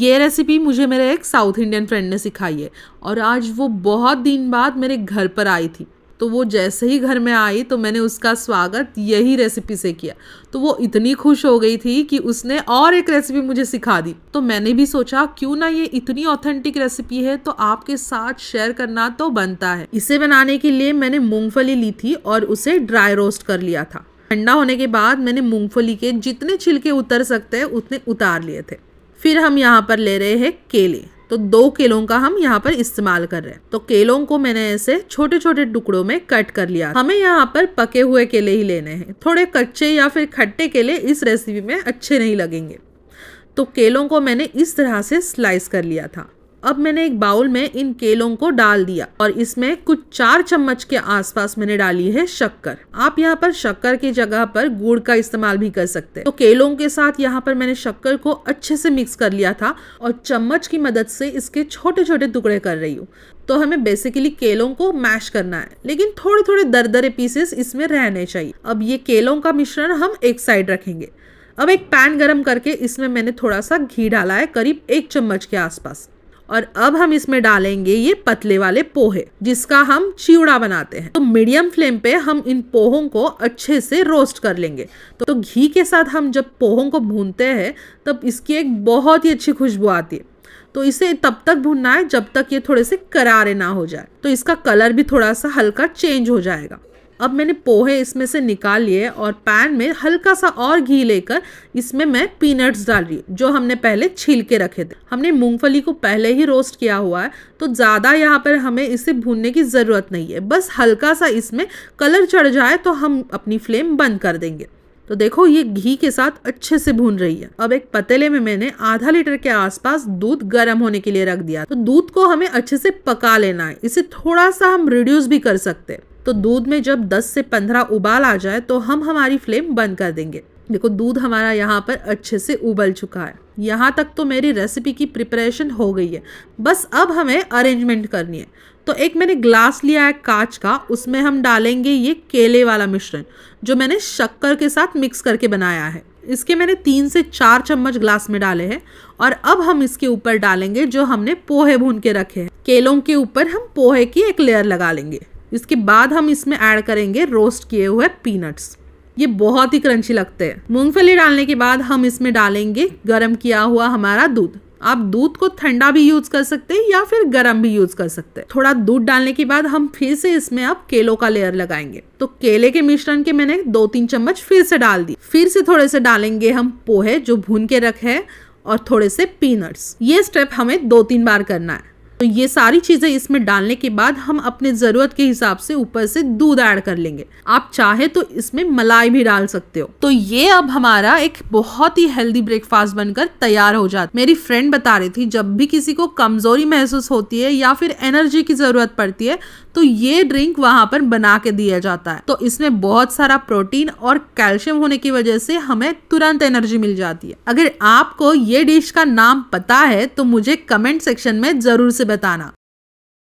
ये रेसिपी मुझे मेरे एक साउथ इंडियन फ्रेंड ने सिखाई है और आज वो बहुत दिन बाद मेरे घर पर आई थी तो वो जैसे ही घर में आई तो मैंने उसका स्वागत यही रेसिपी से किया तो वो इतनी खुश हो गई थी कि उसने और एक रेसिपी मुझे सिखा दी तो मैंने भी सोचा क्यों ना ये इतनी ऑथेंटिक रेसिपी है तो आपके साथ शेयर करना तो बनता है इसे बनाने के लिए मैंने मूंगफली ली थी और उसे ड्राई रोस्ट कर लिया था ठंडा होने के बाद मैंने मूंगफली के जितने छिलके उतर सकते हैं उतने उतार लिए थे फिर हम यहाँ पर ले रहे हैं केले तो दो केलों का हम यहाँ पर इस्तेमाल कर रहे हैं तो केलों को मैंने ऐसे छोटे छोटे टुकड़ों में कट कर लिया हमें यहाँ पर पके हुए केले ही लेने हैं थोड़े कच्चे या फिर खट्टे केले इस रेसिपी में अच्छे नहीं लगेंगे तो केलों को मैंने इस तरह से स्लाइस कर लिया था अब मैंने एक बाउल में इन केलों को डाल दिया और इसमें कुछ चार चम्मच के आसपास मैंने डाली है शक्कर आप यहाँ पर शक्कर की जगह पर गुड़ का इस्तेमाल भी कर सकते हैं तो केलों के साथ यहाँ पर मैंने शक्कर को अच्छे से मिक्स कर लिया था और चम्मच की मदद से इसके छोटे छोटे टुकड़े कर रही हूँ तो हमें बेसिकली केलों को मैश करना है लेकिन थोड़े थोड़े दरदरे पीसेस इसमें रहने चाहिए अब ये केलों का मिश्रण हम एक साइड रखेंगे अब एक पैन गरम करके इसमें मैंने थोड़ा सा घी डाला है करीब एक चम्मच के आसपास और अब हम इसमें डालेंगे ये पतले वाले पोहे जिसका हम चिवड़ा बनाते हैं तो मीडियम फ्लेम पे हम इन पोहों को अच्छे से रोस्ट कर लेंगे तो, तो घी के साथ हम जब पोहों को भूनते हैं तब इसकी एक बहुत ही अच्छी खुशबू आती है तो इसे तब तक भूनना है जब तक ये थोड़े से करारे ना हो जाए तो इसका कलर भी थोड़ा सा हल्का चेंज हो जाएगा अब मैंने पोहे इसमें से निकाल लिए और पैन में हल्का सा और घी लेकर इसमें मैं पीनट्स डाल रही हूँ जो हमने पहले छील के रखे थे हमने मूंगफली को पहले ही रोस्ट किया हुआ है तो ज़्यादा यहाँ पर हमें इसे भूनने की ज़रूरत नहीं है बस हल्का सा इसमें कलर चढ़ जाए तो हम अपनी फ्लेम बंद कर देंगे तो देखो ये घी के साथ अच्छे से भून रही है अब एक पतेले में मैंने आधा लीटर के आसपास दूध गर्म होने के लिए रख दिया तो दूध को हमें अच्छे से पका लेना है इसे थोड़ा सा हम रिड्यूस भी कर सकते हैं तो दूध में जब 10 से 15 उबाल आ जाए तो हम हमारी फ्लेम बंद कर देंगे देखो दूध हमारा यहाँ पर अच्छे से उबल चुका है यहाँ तक तो मेरी रेसिपी की प्रिपरेशन हो गई है बस अब हमें अरेंजमेंट करनी है तो एक मैंने ग्लास लिया है कांच का उसमें हम डालेंगे ये केले वाला मिश्रण जो मैंने शक्कर के साथ मिक्स करके बनाया है इसके मैंने तीन से चार चम्मच ग्लास में डाले हैं और अब हम इसके ऊपर डालेंगे जो हमने पोहे भून के रखे हैं केलों के ऊपर हम पोहे की एक लेयर लगा लेंगे इसके बाद हम इसमें ऐड करेंगे रोस्ट किए हुए पीनट्स ये बहुत ही क्रंची लगते हैं मूंगफली डालने के बाद हम इसमें डालेंगे गर्म किया हुआ हमारा दूध आप दूध को ठंडा भी यूज कर सकते हैं या फिर गर्म भी यूज कर सकते हैं थोड़ा दूध डालने के बाद हम फिर से इसमें अब केलों का लेयर लगाएंगे तो केले के मिश्रण के मैंने दो तीन चम्मच फिर से डाल दी फिर से थोड़े से डालेंगे हम पोहे जो भून के रखे और थोड़े से पीनट्स ये स्टेप हमें दो तीन बार करना है तो ये सारी चीज़ें इसमें डालने के बाद हम अपने ज़रूरत के हिसाब से ऊपर से दूध ऐड कर लेंगे आप चाहे तो इसमें मलाई भी डाल सकते हो तो ये अब हमारा एक बहुत ही हेल्दी ब्रेकफास्ट बनकर तैयार हो जाता मेरी फ्रेंड बता रही थी जब भी किसी को कमज़ोरी महसूस होती है या फिर एनर्जी की ज़रूरत पड़ती है तो ये ड्रिंक वहां पर बना के दिया जाता है तो इसमें बहुत सारा प्रोटीन और कैल्शियम होने की वजह से हमें तुरंत एनर्जी मिल जाती है अगर आपको ये डिश का नाम पता है तो मुझे कमेंट सेक्शन में ज़रूर से बताना